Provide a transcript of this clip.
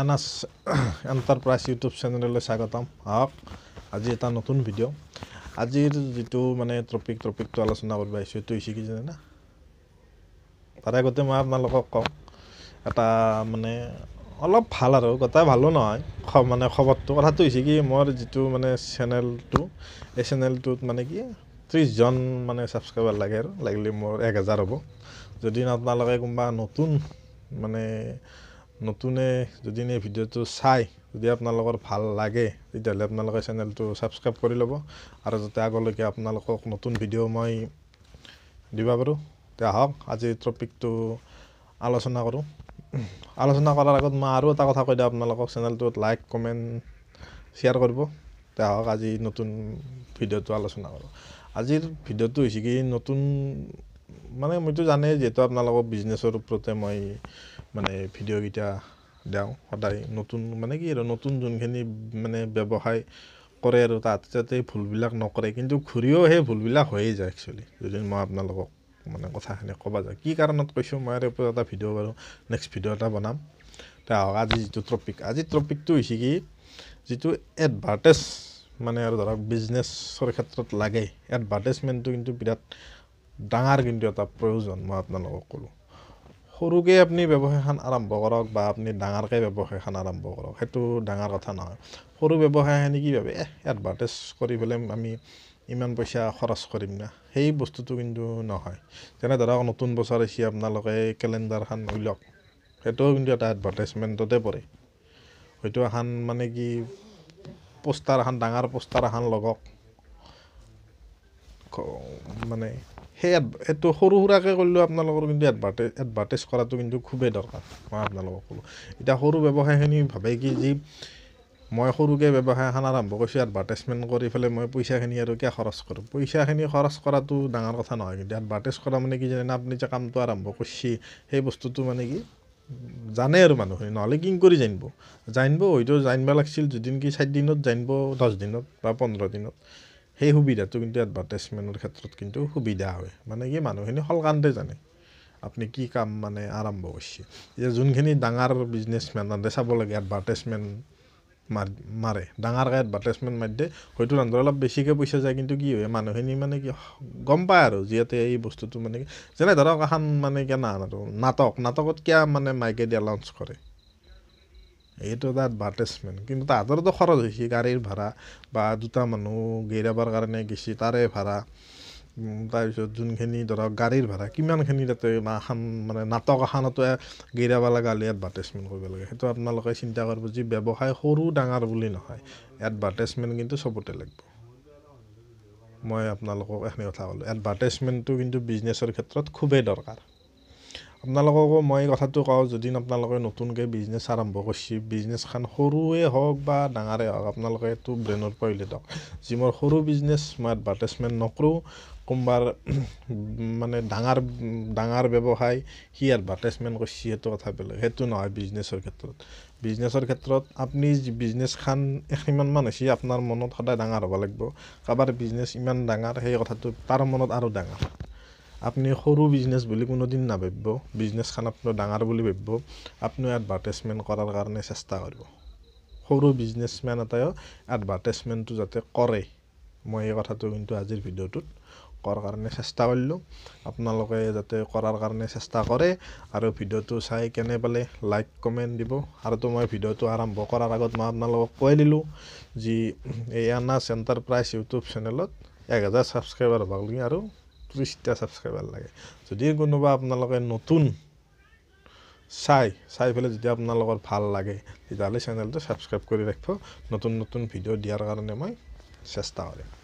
N S enterprise YouTube চেনেললৈ স্বাগতম আহক আজি এটা নতুন ভিডিঅ' আজিৰ যিটো মানে টপিক টপিকটো আলোচনা কৰিব আহিছোঁ সেইটো হৈছে কি জানে না তাৰে আগতে মই আপোনালোকক কওঁ এটা মানে অলপ ভাল আৰু গোটাই ভালো নহয় মানে খবৰটো কথাটো হৈছে কি মোৰ যিটো মানে চেনেলটো এই চেনেলটোত মানে কি ত্ৰিছজন মানে ছাবস্ক্ৰাইবাৰ লাগে আৰু লাগিলে মোৰ এক হেজাৰ হ'ব যদি আপোনালোকে কোনোবা নতুন মানে নতুনে যদি এই ভিডিঅ'টো চাই যদি আপোনালোকৰ ভাল লাগে তেতিয়াহ'লে আপোনালোকে চেনেলটো ছাবস্ক্ৰাইব কৰি ল'ব আৰু যাতে আগলৈকে আপোনালোকক নতুন ভিডিঅ' মই দিব পাৰোঁ এতিয়া আহক আজি টপিকটো আলোচনা কৰোঁ আলোচনা কৰাৰ আগত মই আৰু এটা কথা কৈ দিওঁ আপোনালোকক চেনেলটোত লাইক কমেণ্ট শ্বেয়াৰ কৰিব এতিয়া আহক আজি নতুন ভিডিঅ'টো আলোচনা কৰোঁ আজিৰ ভিডিঅ'টো হৈছে কি নতুন মানে মইতো জানেই যিহেতু আপোনালোকক বিজনেছৰ ওপৰতে মই মানে ভিডিঅ'কেইটা দিওঁ সদায় নতুন মানে কি আৰু নতুন যোনখিনি মানে ব্যৱসায় কৰে আৰু তাত তাতে ভুলবিলাক নকৰে কিন্তু ঘূৰিও সেই ভুলবিলাক হৈয়ে যায় একচুৱেলি যদি মই আপোনালোকক মানে কথাখিনি ক'ব যাওঁ কি কাৰণত কৈছোঁ মই ইয়াৰ ওপৰত এটা ভিডিঅ' বাৰু নেক্সট ভিডিঅ' এটা বনাম তে আহক আজি যিটো টপিক আজি ট্ৰপিকটো হৈছে কি যিটো এডভাৰ্টাইজ মানে আৰু ধৰক বিজনেছৰ ক্ষেত্ৰত লাগে এডভাৰ্টাইজমেণ্টটো কিন্তু বিৰাট ডাঙৰ কিন্তু এটা প্ৰয়োজন মই আপোনালোকক ক'লোঁ সৰুকৈ আপুনি ব্যৱসায়খন আৰম্ভ কৰক বা আপুনি ডাঙৰকৈ ব্যৱসায়খন আৰম্ভ কৰক সেইটো ডাঙৰ কথা নহয় সৰু ব্যৱসায়খিনি কি ভাবে এহ এডভাৰটাইজ কৰি পেলাই আমি ইমান পইচা খৰচ কৰিম না সেই বস্তুটো কিন্তু নহয় যেনে ধৰক নতুন বছৰ আহিছে আপোনালোকে কেলেণ্ডাৰখন উলিয়াওক সেইটোও কিন্তু এটা এডভাৰটাইজমেণ্টতে পৰে হয়তো এখন মানে কি পোষ্টাৰ এখন ডাঙৰ পোষ্টাৰ এখন লগাওক মানে সেই এইটো সৰু সুৰাকৈ কৰিলেও আপোনালোকৰ কিন্তু এডভাৰ্টাইজ এডভাৰটাইজ কৰাটো কিন্তু খুবেই দৰকাৰ মই আপোনালোকক ক'লোঁ এতিয়া সৰু ব্যৱসায়খিনি ভাবে কি যি মই সৰুকৈ ব্যৱসায় এখন আৰম্ভ কৰিছোঁ এডভাৰটাইজমেণ্ট কৰি পেলাই মই পইচাখিনি আৰু কিয় খৰচ কৰোঁ পইচাখিনি খৰচ কৰাটো ডাঙৰ কথা নহয় কিন্তু এডভাৰটাইজ কৰা মানে কি জানে আপুনি যে কামটো আৰম্ভ কৰিছে সেই বস্তুটো মানে কি জানে আৰু মানুহখিনি নহ'লে কিং কৰি জানিব জানিব হয়তো জানিব লাগিছিল যদি কি চাৰিদিনত জানিব দহদিনত বা পোন্ধৰ দিনত সেই সুবিধাটো কিন্তু এডভাৰটাইজমেণ্টৰ ক্ষেত্ৰত কিন্তু সুবিধা হয় মানে কি মানুহখিনি সলকান্তে জানে আপুনি কি কাম মানে আৰম্ভ কৰিছে এতিয়া যোনখিনি ডাঙৰ বিজনেছমেন তাতে চাব লাগে এডভাৰটাইজমেণ্ট মাৰ মাৰে ডাঙৰকৈ এডভাৰটাইজমেণ্ট মাৰি দিয়ে হয়তো ৰান্ধৰ অলপ বেছিকৈ পইচা যায় কিন্তু কি হয় মানুহখিনি মানে কি গম পায় আৰু যিহেতু এই বস্তুটো মানে কি যেনে ধৰক এখন মানে কেনে আৰু নাটক নাটকত কিয় মানে মাইকেদি লঞ্চ কৰে এইটো এটা এডভাৰ্টাইজমেণ্ট কিন্তু তাহাঁতৰতো খৰচ হৈছে গাড়ীৰ ভাড়া বা দুটা মানুহ গেৰাবৰ কাৰণে গেছি তাৰে ভাড়া তাৰপিছত যোনখিনি ধৰক গাড়ীৰ ভাড়া কিমানখিনি তাতে এখন মানে নাটক এখনতো গেৰাব লাগে হ'লে এডভাৰটাইজমেণ্ট কৰিব লাগে সেইটো আপোনালোকে চিন্তা কৰিব যি ব্যৱসায় সৰু ডাঙৰ বুলি নহয় এডভাৰ্টাইজমেণ্ট কিন্তু চবতে লাগিব মই আপোনালোকক এখিনি কথা ক'লোঁ এডভাৰ্টাইজমেণ্টটো কিন্তু বিজনেছৰ ক্ষেত্ৰত খুবেই দৰকাৰ আপোনালোককো মই কথাটো কওঁ যদি আপোনালোকে নতুনকৈ বিজনেছ আৰম্ভ কৰিছে বিজনেছখন সৰুৱে হওক বা ডাঙৰে হওক আপোনালোকে এইটো ব্ৰেইনৰ পৰা উলিয়াই দিয়ক যি মোৰ সৰু বিজনেছ মই এডভাৰ্টাইজমেণ্ট নকৰোঁ কোনোবাৰ মানে ডাঙৰ ডাঙৰ ব্যৱসায় সি এডভাৰটাইজমেণ্ট কৰিছে সেইটো কথা বেলেগ সেইটো নহয় বিজনেছৰ ক্ষেত্ৰত বিজনেছৰ ক্ষেত্ৰত আপুনি বিজনেছখন সিমানমান হৈছে আপোনাৰ মনত সদায় ডাঙৰ হ'ব লাগিব কাৰোবাৰ বিজনেছ ইমান ডাঙৰ সেই কথাটো তাৰ মনত আৰু ডাঙৰ আপুনি সৰু বিজনেছ বুলি কোনোদিন নাভাবিব বিজনেছখন আপোনাৰ ডাঙৰ বুলি ভাবিব আপুনি এডভাৰ্টাইজমেণ্ট কৰাৰ কাৰণে চেষ্টা কৰিব সৰু বিজনেছমেন এটাইও এডভাৰটাইজমেণ্টটো যাতে কৰে মই এই কথাটো কিন্তু আজিৰ ভিডিঅ'টোত কৰাৰ কাৰণে চেষ্টা কৰিলোঁ আপোনালোকে যাতে কৰাৰ কাৰণে চেষ্টা কৰে আৰু ভিডিঅ'টো চাই কেনে পালে লাইক কমেণ্ট দিব আৰুতো মই ভিডিঅ'টো আৰম্ভ কৰাৰ আগত মই আপোনালোকক কৈ দিলোঁ যি এই এনাছ এণ্টাৰপ্ৰাইজ ইউটিউব চেনেলত এক হাজাৰ ছাবস্ক্ৰাইবাৰ হ'ব লাগে আৰু ত্ৰিছটা ছাবস্ক্ৰাইবাৰ লাগে যদি কোনোবা আপোনালোকে নতুন চাই চাই পেলাই যদি আপোনালোকৰ ভাল লাগে তেতিয়াহ'লে চেনেলটো ছাবস্ক্ৰাইব কৰি ৰাখিব নতুন নতুন ভিডিঅ' দিয়াৰ কাৰণে মই চেষ্টা কৰিম